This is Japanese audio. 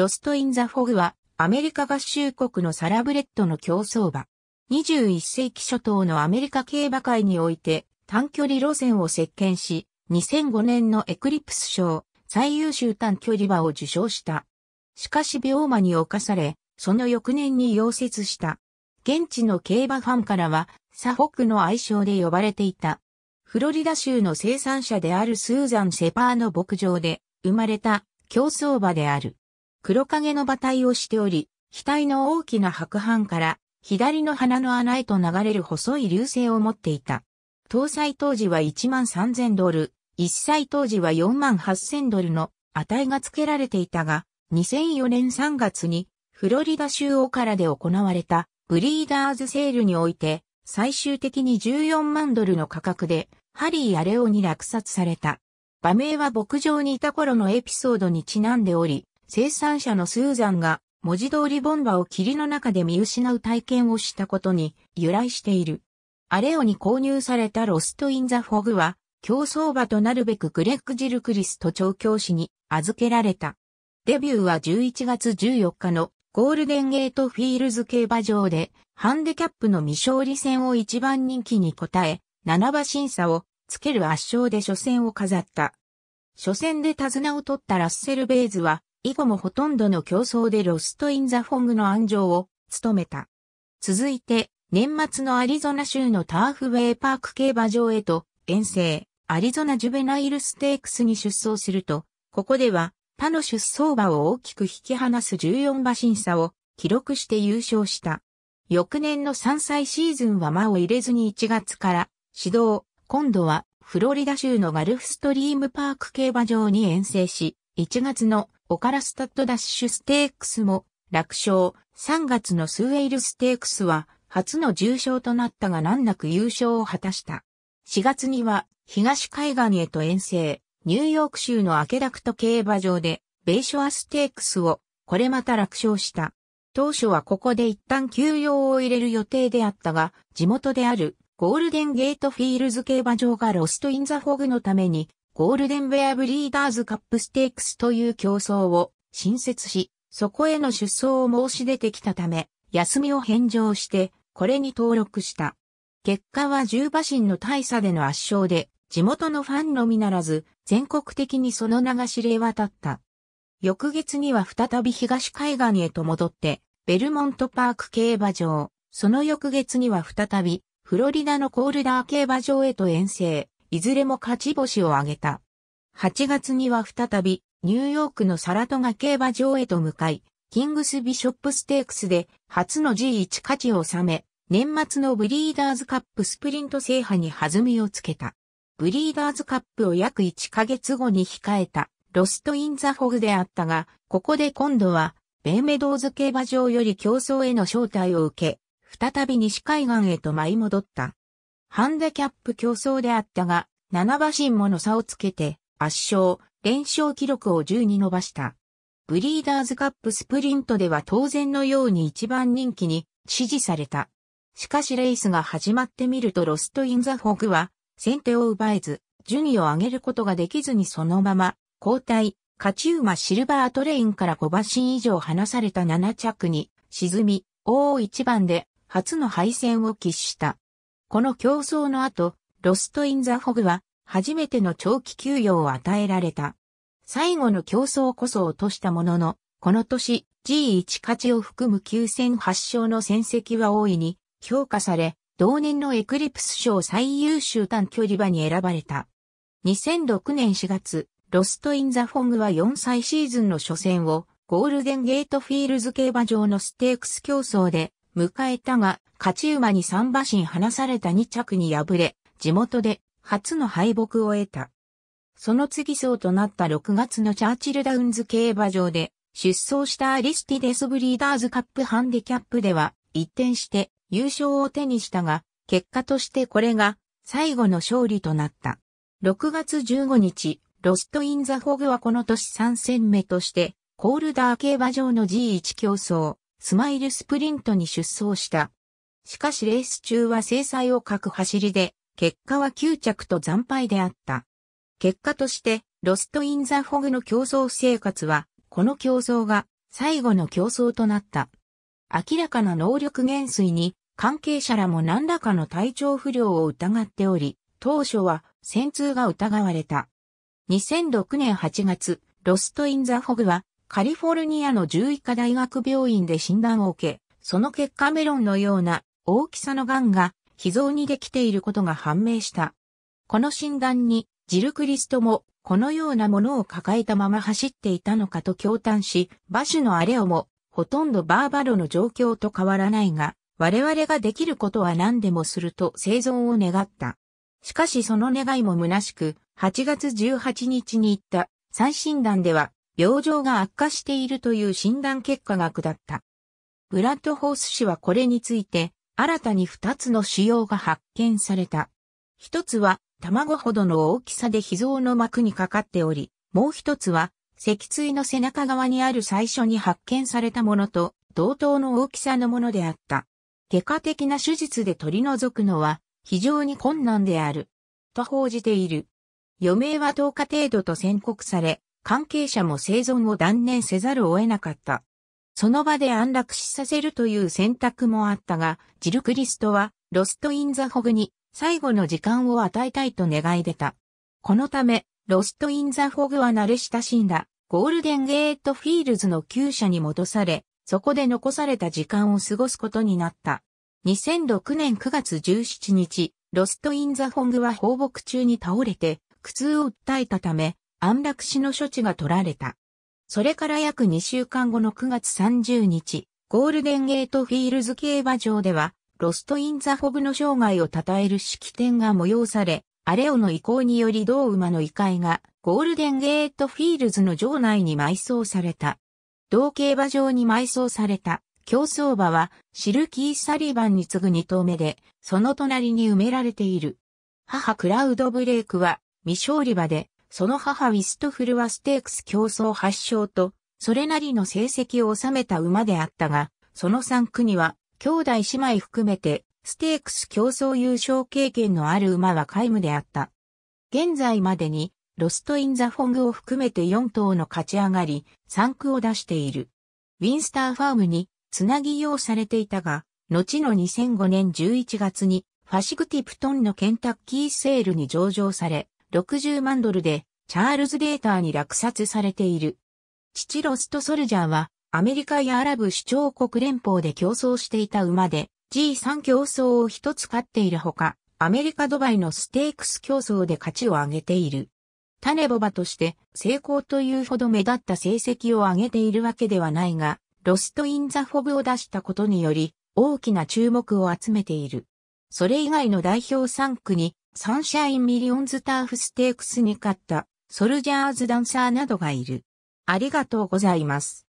ロスト・イン・ザ・フォグは、アメリカ合衆国のサラブレッドの競走馬。21世紀初頭のアメリカ競馬界において、短距離路線を席巻し、2005年のエクリプス賞、最優秀短距離馬を受賞した。しかし病魔に侵され、その翌年に溶接した。現地の競馬ファンからは、サフォクの愛称で呼ばれていた。フロリダ州の生産者であるスーザン・セパーの牧場で生まれた競走馬である。黒影の馬体をしており、額の大きな白斑から左の鼻の穴へと流れる細い流星を持っていた。搭載当時は1万3000ドル、一歳当時は4万8000ドルの値が付けられていたが、2004年3月にフロリダ州オカラで行われたブリーダーズセールにおいて最終的に14万ドルの価格でハリー・アレオに落札された。馬名は牧場にいた頃のエピソードにちなんでおり、生産者のスーザンが文字通りボンバを霧の中で見失う体験をしたことに由来している。アレオに購入されたロスト・イン・ザ・フォグは、競争馬となるべくグレッグ・ジルクリスト調教師に預けられた。デビューは11月14日のゴールデンゲートフィールズ競馬場でハンデキャップの未勝利戦を一番人気に応え、7馬審査をつける圧勝で初戦を飾った。初戦で手綱を取ったラッセル・ベイズは以後もほとんどの競争でロスト・イン・ザ・フォングの安城を務めた。続いて、年末のアリゾナ州のターフウェイパーク競馬場へと遠征、アリゾナジュベナイルステークスに出走すると、ここでは他の出走馬を大きく引き離す14馬審査を記録して優勝した。翌年の3歳シーズンは間を入れずに1月から指導、今度はフロリダ州のガルフストリームパーク競馬場に遠征し、1月のオカラスタッドダッシュステークスも楽勝。3月のスウェイルステークスは初の重賞となったが難なく優勝を果たした。4月には東海岸へと遠征、ニューヨーク州のアケダクト競馬場でベイショアステークスをこれまた楽勝した。当初はここで一旦休養を入れる予定であったが、地元であるゴールデンゲートフィールズ競馬場がロストインザフォグのためにゴールデンベアブリーダーズカップステークスという競争を新設し、そこへの出走を申し出てきたため、休みを返上して、これに登録した。結果は10馬身の大差での圧勝で、地元のファンのみならず、全国的にその名が知れ渡った。翌月には再び東海岸へと戻って、ベルモントパーク競馬場、その翌月には再び、フロリダのコールダー競馬場へと遠征。いずれも勝ち星を挙げた。8月には再び、ニューヨークのサラトガ競馬場へと向かい、キングスビショップステークスで初の G1 勝ちを収め、年末のブリーダーズカップスプリント制覇に弾みをつけた。ブリーダーズカップを約1ヶ月後に控えた、ロストインザフォグであったが、ここで今度は、ベイメドーズ競馬場より競争への招待を受け、再び西海岸へと舞い戻った。ハンデキャップ競争であったが、7馬身もの差をつけて、圧勝、連勝記録を10に伸ばした。ブリーダーズカップスプリントでは当然のように一番人気に支持された。しかしレースが始まってみるとロストインザフォグは先手を奪えず、順位を上げることができずにそのまま交代、勝ち馬シルバートレインから5馬身以上離された7着に沈み、大一番で初の敗戦を喫した。この競争の後、ロスト・イン・ザ・フォグは、初めての長期休養を与えられた。最後の競争こそ落としたものの、この年、G1 勝ちを含む9戦8勝の戦績は大いに評価され、同年のエクリプス賞最優秀短距離馬に選ばれた。2006年4月、ロスト・イン・ザ・フォングは4歳シーズンの初戦を、ゴールデン・ゲート・フィールズ競馬場のステークス競争で、迎えたが、勝ち馬に3馬身離された2着に敗れ、地元で初の敗北を得た。その次走となった6月のチャーチルダウンズ競馬場で、出走したアリスティデスブリーダーズカップハンディキャップでは、一転して優勝を手にしたが、結果としてこれが最後の勝利となった。6月15日、ロスト・イン・ザ・フォグはこの年3戦目として、コールダー競馬場の G1 競争、スマイルスプリントに出走した。しかしレース中は制裁を欠く走りで、結果は9着と惨敗であった。結果として、ロスト・イン・ザ・フォグの競争生活は、この競争が最後の競争となった。明らかな能力減衰に、関係者らも何らかの体調不良を疑っており、当初は戦痛が疑われた。2006年8月、ロスト・イン・ザ・フォグはカリフォルニアの獣医科大学病院で診断を受け、その結果メロンのような大きさの癌が脾臓にできていることが判明した。この診断に、ジルクリストもこのようなものを抱えたまま走っていたのかと驚嘆し、馬種のアレオもほとんどバーバロの状況と変わらないが、我々ができることは何でもすると生存を願った。しかしその願いも虚しく、8月18日に行った再診断では病状が悪化しているという診断結果が下った。ブラッドホース氏はこれについて、新たに2つの腫瘍が発見された。1つは、卵ほどの大きさで脾臓の膜にかかっており、もう1つは、脊椎の背中側にある最初に発見されたものと、同等の大きさのものであった。外科的な手術で取り除くのは、非常に困難である。と報じている。余命は10日程度と宣告され、関係者も生存を断念せざるを得なかった。その場で安楽死させるという選択もあったが、ジル・クリストは、ロスト・イン・ザ・ホグに最後の時間を与えたいと願い出た。このため、ロスト・イン・ザ・ホグは慣れ親しんだ、ゴールデン・ゲート・フィールズの厩舎に戻され、そこで残された時間を過ごすことになった。2006年9月17日、ロスト・イン・ザ・ホグは放牧中に倒れて、苦痛を訴えたため、安楽死の処置が取られた。それから約2週間後の9月30日、ゴールデンゲートフィールズ競馬場では、ロスト・イン・ザ・ホブの生涯を称える式典が催され、アレオの意向により同馬の遺骸がゴールデンゲートフィールズの場内に埋葬された。同競馬場に埋葬された競争馬はシルキー・サリバンに次ぐ2頭目で、その隣に埋められている。母クラウド・ブレイクは未勝利馬でその母ウィストフルはステークス競争発祥と、それなりの成績を収めた馬であったが、その3区には、兄弟姉妹含めて、ステークス競争優勝経験のある馬は皆無であった。現在までに、ロスト・イン・ザ・フォングを含めて4頭の勝ち上がり、3区を出している。ウィンスターファームに、つなぎ用されていたが、後の2005年11月に、ファシグティプトンのケンタッキーセールに上場され、60万ドルで、チャールズ・データーに落札されている。父ロスト・ソルジャーは、アメリカやアラブ首長国連邦で競争していた馬で、G3 競争を一つ勝っているほか、アメリカ・ドバイのステークス競争で勝ちを上げている。タネボバとして成功というほど目立った成績を上げているわけではないが、ロスト・イン・ザ・フォブを出したことにより大きな注目を集めている。それ以外の代表3区にサンシャインミリオンズターフステークスに勝った、ソルジャーズダンサーなどがいる。ありがとうございます。